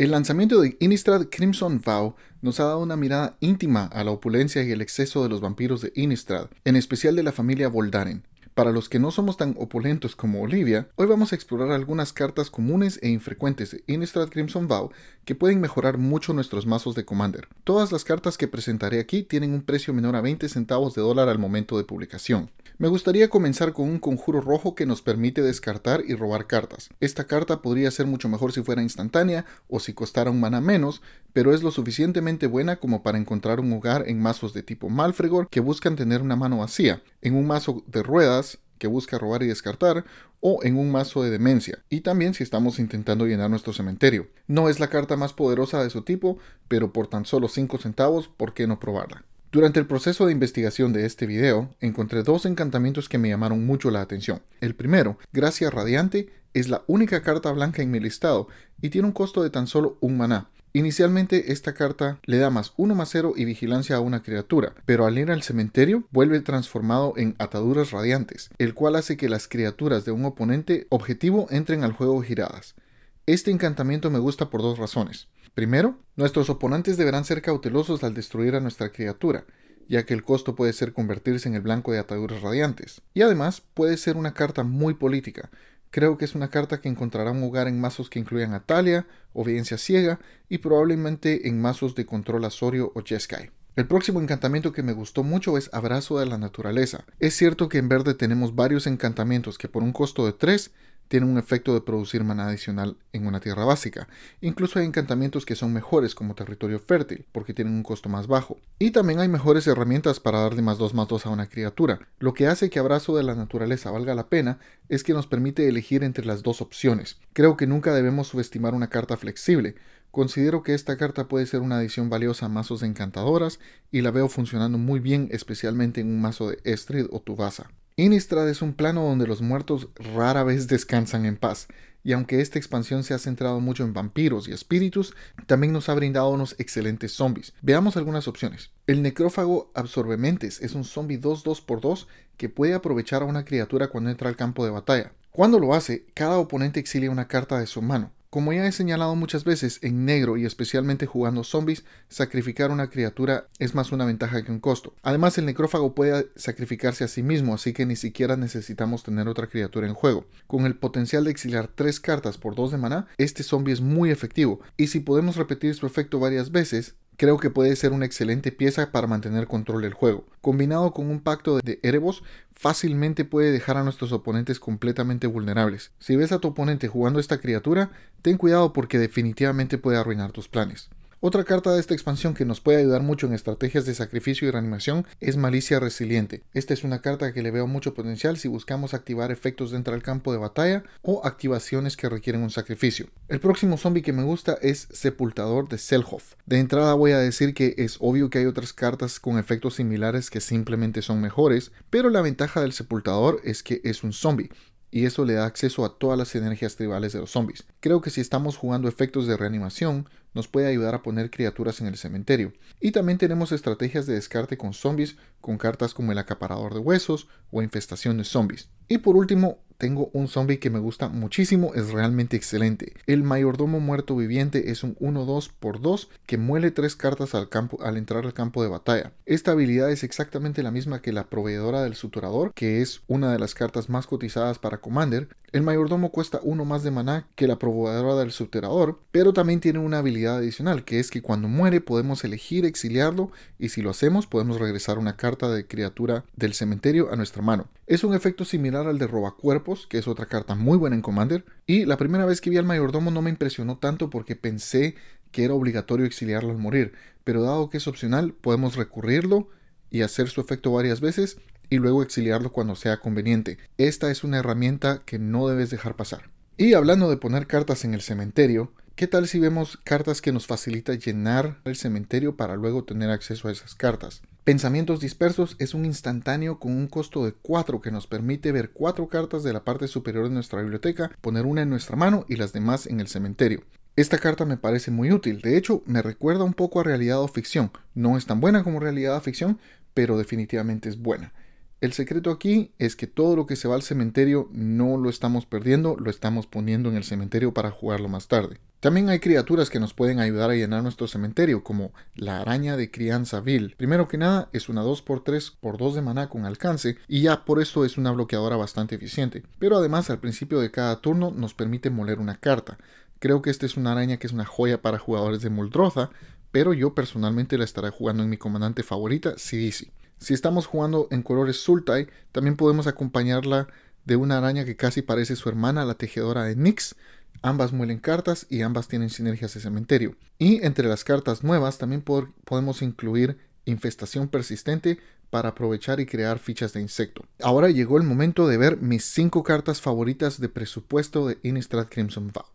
El lanzamiento de Innistrad Crimson Vow nos ha dado una mirada íntima a la opulencia y el exceso de los vampiros de Innistrad, en especial de la familia Voldaren. Para los que no somos tan opulentos como Olivia, hoy vamos a explorar algunas cartas comunes e infrecuentes en Innistrad Crimson Vow que pueden mejorar mucho nuestros mazos de Commander. Todas las cartas que presentaré aquí tienen un precio menor a 20 centavos de dólar al momento de publicación. Me gustaría comenzar con un conjuro rojo que nos permite descartar y robar cartas. Esta carta podría ser mucho mejor si fuera instantánea o si costara un mana menos, pero es lo suficientemente buena como para encontrar un hogar en mazos de tipo Malfregor que buscan tener una mano vacía en un mazo de ruedas que busca robar y descartar, o en un mazo de demencia, y también si estamos intentando llenar nuestro cementerio. No es la carta más poderosa de su tipo, pero por tan solo 5 centavos, ¿por qué no probarla? Durante el proceso de investigación de este video, encontré dos encantamientos que me llamaron mucho la atención. El primero, Gracia Radiante, es la única carta blanca en mi listado y tiene un costo de tan solo un maná. Inicialmente esta carta le da más 1 más 0 y vigilancia a una criatura, pero al ir al cementerio vuelve transformado en ataduras radiantes, el cual hace que las criaturas de un oponente objetivo entren al juego giradas. Este encantamiento me gusta por dos razones. Primero, nuestros oponentes deberán ser cautelosos al destruir a nuestra criatura, ya que el costo puede ser convertirse en el blanco de ataduras radiantes. Y además puede ser una carta muy política, Creo que es una carta que encontrará un lugar en mazos que incluyan a Talia, Obediencia Ciega y probablemente en mazos de control Asorio o Jeskai. El próximo encantamiento que me gustó mucho es Abrazo de la Naturaleza. Es cierto que en verde tenemos varios encantamientos que por un costo de 3 tienen un efecto de producir maná adicional en una tierra básica. Incluso hay encantamientos que son mejores como territorio fértil porque tienen un costo más bajo. Y también hay mejores herramientas para darle más 2 más 2 a una criatura. Lo que hace que Abrazo de la Naturaleza valga la pena es que nos permite elegir entre las dos opciones. Creo que nunca debemos subestimar una carta flexible Considero que esta carta puede ser una adición valiosa a mazos encantadoras y la veo funcionando muy bien, especialmente en un mazo de Estrid o Tubasa. Innistrad es un plano donde los muertos rara vez descansan en paz, y aunque esta expansión se ha centrado mucho en vampiros y espíritus, también nos ha brindado unos excelentes zombies. Veamos algunas opciones. El necrófago absorbementes es un zombie 2-2x2 que puede aprovechar a una criatura cuando entra al campo de batalla. Cuando lo hace, cada oponente exilia una carta de su mano. Como ya he señalado muchas veces, en negro y especialmente jugando zombies, sacrificar una criatura es más una ventaja que un costo. Además, el necrófago puede sacrificarse a sí mismo, así que ni siquiera necesitamos tener otra criatura en juego. Con el potencial de exiliar 3 cartas por 2 de maná, este zombie es muy efectivo, y si podemos repetir su efecto varias veces, Creo que puede ser una excelente pieza para mantener control del juego. Combinado con un pacto de Erebos, fácilmente puede dejar a nuestros oponentes completamente vulnerables. Si ves a tu oponente jugando esta criatura, ten cuidado porque definitivamente puede arruinar tus planes. Otra carta de esta expansión que nos puede ayudar mucho en estrategias de sacrificio y reanimación es Malicia Resiliente. Esta es una carta que le veo mucho potencial si buscamos activar efectos dentro del campo de batalla o activaciones que requieren un sacrificio. El próximo zombie que me gusta es Sepultador de Selhoff. De entrada voy a decir que es obvio que hay otras cartas con efectos similares que simplemente son mejores, pero la ventaja del Sepultador es que es un zombie y eso le da acceso a todas las energías tribales de los zombies. Creo que si estamos jugando efectos de reanimación, nos puede ayudar a poner criaturas en el cementerio. Y también tenemos estrategias de descarte con zombies, con cartas como el acaparador de huesos o infestación de zombies. Y por último, tengo un zombie que me gusta muchísimo, es realmente excelente. El mayordomo muerto viviente es un 1-2 por 2 que muele 3 cartas al, campo, al entrar al campo de batalla. Esta habilidad es exactamente la misma que la proveedora del suturador, que es una de las cartas más cotizadas para Commander, el mayordomo cuesta uno más de maná que la probadora del Subterrador, pero también tiene una habilidad adicional, que es que cuando muere podemos elegir exiliarlo y si lo hacemos podemos regresar una carta de criatura del cementerio a nuestra mano. Es un efecto similar al de robacuerpos, que es otra carta muy buena en Commander, y la primera vez que vi al mayordomo no me impresionó tanto porque pensé que era obligatorio exiliarlo al morir, pero dado que es opcional podemos recurrirlo y hacer su efecto varias veces y luego exiliarlo cuando sea conveniente. Esta es una herramienta que no debes dejar pasar. Y hablando de poner cartas en el cementerio, ¿qué tal si vemos cartas que nos facilita llenar el cementerio para luego tener acceso a esas cartas? Pensamientos Dispersos es un instantáneo con un costo de 4 que nos permite ver 4 cartas de la parte superior de nuestra biblioteca, poner una en nuestra mano y las demás en el cementerio. Esta carta me parece muy útil, de hecho me recuerda un poco a realidad o ficción, no es tan buena como realidad o ficción, pero definitivamente es buena. El secreto aquí es que todo lo que se va al cementerio no lo estamos perdiendo, lo estamos poniendo en el cementerio para jugarlo más tarde. También hay criaturas que nos pueden ayudar a llenar nuestro cementerio, como la araña de crianza vil. Primero que nada, es una 2x3 por 2 de maná con alcance, y ya por esto es una bloqueadora bastante eficiente. Pero además, al principio de cada turno, nos permite moler una carta. Creo que esta es una araña que es una joya para jugadores de Moldroza pero yo personalmente la estaré jugando en mi comandante favorita, Sidisi. Si estamos jugando en colores Sultai, también podemos acompañarla de una araña que casi parece su hermana, la tejedora de Nyx. Ambas muelen cartas y ambas tienen sinergias de cementerio. Y entre las cartas nuevas también podemos incluir infestación persistente para aprovechar y crear fichas de insecto. Ahora llegó el momento de ver mis 5 cartas favoritas de presupuesto de Innistrad Crimson Vow.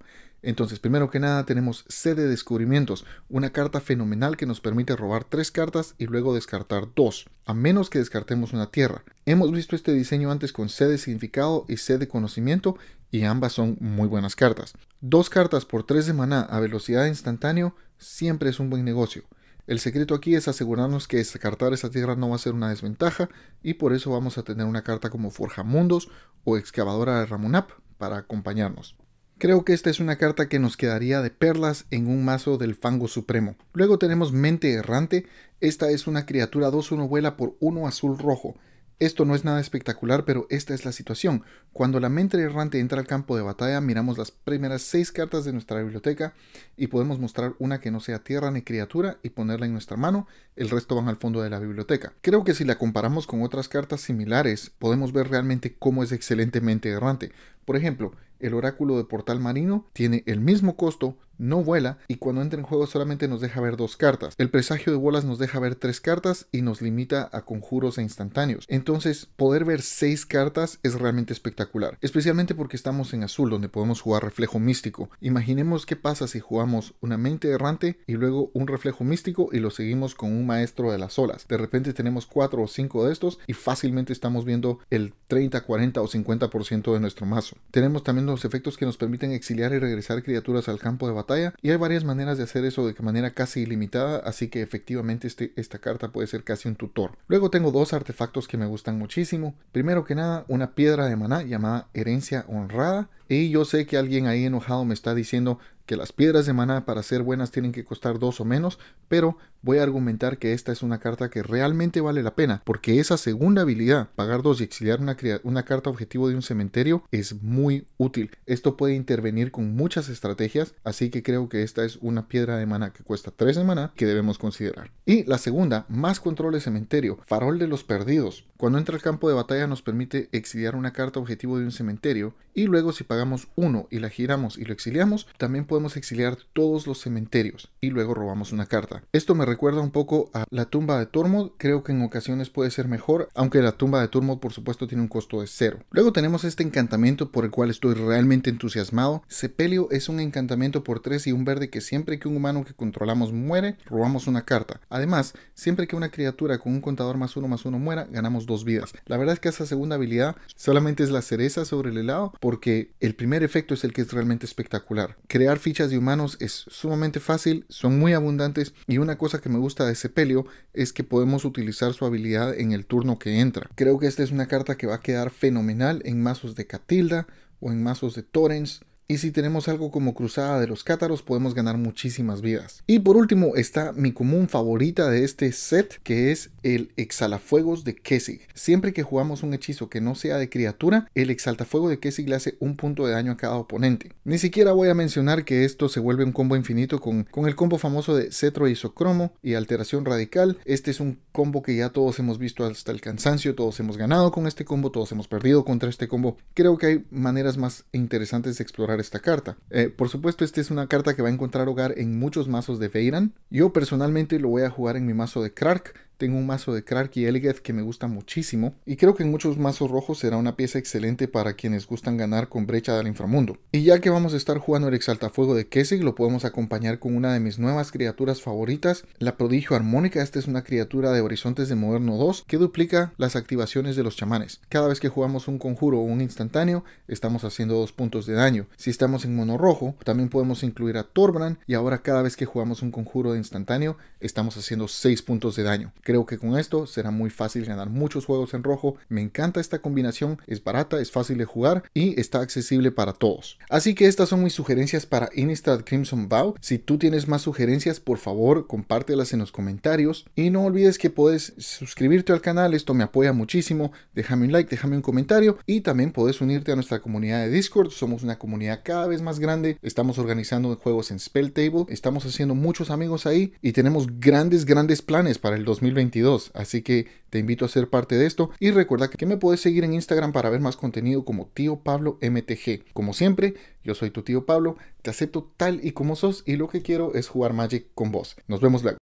Entonces, primero que nada tenemos C de descubrimientos, una carta fenomenal que nos permite robar tres cartas y luego descartar dos, a menos que descartemos una tierra. Hemos visto este diseño antes con C de significado y C de conocimiento y ambas son muy buenas cartas. Dos cartas por tres de maná a velocidad instantáneo siempre es un buen negocio. El secreto aquí es asegurarnos que descartar esa tierra no va a ser una desventaja y por eso vamos a tener una carta como Forja Mundos o Excavadora de Ramunap para acompañarnos. Creo que esta es una carta que nos quedaría de perlas en un mazo del fango supremo. Luego tenemos Mente Errante, esta es una criatura 2-1 vuela por 1 azul rojo. Esto no es nada espectacular, pero esta es la situación. Cuando la mente errante entra al campo de batalla, miramos las primeras 6 cartas de nuestra biblioteca y podemos mostrar una que no sea tierra ni criatura y ponerla en nuestra mano, el resto van al fondo de la biblioteca. Creo que si la comparamos con otras cartas similares, podemos ver realmente cómo es excelente Mente errante. Por ejemplo, el oráculo de portal marino tiene el mismo costo no vuela y cuando entra en juego solamente nos deja ver dos cartas. El presagio de bolas nos deja ver tres cartas y nos limita a conjuros e instantáneos. Entonces, poder ver seis cartas es realmente espectacular, especialmente porque estamos en azul donde podemos jugar reflejo místico. Imaginemos qué pasa si jugamos una mente errante y luego un reflejo místico y lo seguimos con un maestro de las olas. De repente tenemos cuatro o cinco de estos y fácilmente estamos viendo el 30, 40 o 50% de nuestro mazo. Tenemos también los efectos que nos permiten exiliar y regresar criaturas al campo de batalla y hay varias maneras de hacer eso de manera casi ilimitada, así que efectivamente este, esta carta puede ser casi un tutor. Luego tengo dos artefactos que me gustan muchísimo. Primero que nada, una piedra de maná llamada Herencia Honrada. Y yo sé que alguien ahí enojado me está diciendo que las piedras de maná para ser buenas tienen que costar dos o menos, pero voy a argumentar que esta es una carta que realmente vale la pena, porque esa segunda habilidad, pagar dos y exiliar una, carta objetivo de un cementerio, es muy útil. Esto puede intervenir con muchas estrategias, así que creo que esta es una piedra de mana que cuesta 3 de mana que debemos considerar. Y la segunda, más control de cementerio, farol de los perdidos. Cuando entra al campo de batalla nos permite exiliar una carta objetivo de un cementerio y luego si pagamos uno y la giramos y lo exiliamos, también podemos exiliar todos los cementerios y luego robamos una carta. Esto me recuerda un poco a la tumba de Tormod. Creo que en ocasiones puede ser mejor, aunque la tumba de Tormod por supuesto tiene un costo de cero. Luego tenemos este encantamiento por el cual estoy realmente entusiasmado. Sepelio es un encantamiento por 3 y un verde que siempre que un humano que controlamos muere, robamos una carta. Además, siempre que una criatura con un contador más uno más uno muera, ganamos dos vidas. La verdad es que esa segunda habilidad solamente es la cereza sobre el helado porque el primer efecto es el que es realmente espectacular. Crear fichas de humanos es sumamente fácil, son muy abundantes y una cosa que me gusta de Sepelio es que podemos utilizar su habilidad en el turno que entra. Creo que esta es una carta que va a quedar fenomenal en mazos de Catilda o en mazos de Torrens y si tenemos algo como Cruzada de los Cátaros, podemos ganar muchísimas vidas. Y por último está mi común favorita de este set, que es el Exhalafuegos de Kessig. Siempre que jugamos un hechizo que no sea de criatura, el Exaltafuego de Kessig le hace un punto de daño a cada oponente. Ni siquiera voy a mencionar que esto se vuelve un combo infinito con, con el combo famoso de Cetro Isocromo y Alteración Radical. Este es un combo que ya todos hemos visto hasta el cansancio, todos hemos ganado con este combo, todos hemos perdido contra este combo. Creo que hay maneras más interesantes de explorar esta carta. Eh, por supuesto, esta es una carta que va a encontrar hogar en muchos mazos de Veiran. Yo personalmente lo voy a jugar en mi mazo de Krark, tengo un mazo de Krark y Elgeth que me gusta muchísimo y creo que en muchos mazos rojos será una pieza excelente para quienes gustan ganar con Brecha del Inframundo. Y ya que vamos a estar jugando el Exaltafuego de Kessig, lo podemos acompañar con una de mis nuevas criaturas favoritas, la Prodigio Armónica. Esta es una criatura de Horizontes de Moderno 2 que duplica las activaciones de los chamanes. Cada vez que jugamos un conjuro o un instantáneo, estamos haciendo dos puntos de daño. Si estamos en mono rojo, también podemos incluir a Torbran. y ahora cada vez que jugamos un conjuro de instantáneo, estamos haciendo 6 puntos de daño. Creo que con esto será muy fácil ganar muchos juegos en rojo. Me encanta esta combinación, es barata, es fácil de jugar y está accesible para todos. Así que estas son mis sugerencias para Innistrad Crimson Bow. Si tú tienes más sugerencias, por favor, compártelas en los comentarios. Y no olvides que puedes suscribirte al canal, esto me apoya muchísimo. Déjame un like, déjame un comentario y también puedes unirte a nuestra comunidad de Discord. Somos una comunidad cada vez más grande. Estamos organizando juegos en Spell Table, estamos haciendo muchos amigos ahí y tenemos grandes, grandes planes para el 2020 2022. Así que te invito a ser parte de esto y recuerda que me puedes seguir en Instagram para ver más contenido como Tío Pablo MTG. Como siempre, yo soy tu tío Pablo, te acepto tal y como sos y lo que quiero es jugar Magic con vos. Nos vemos luego.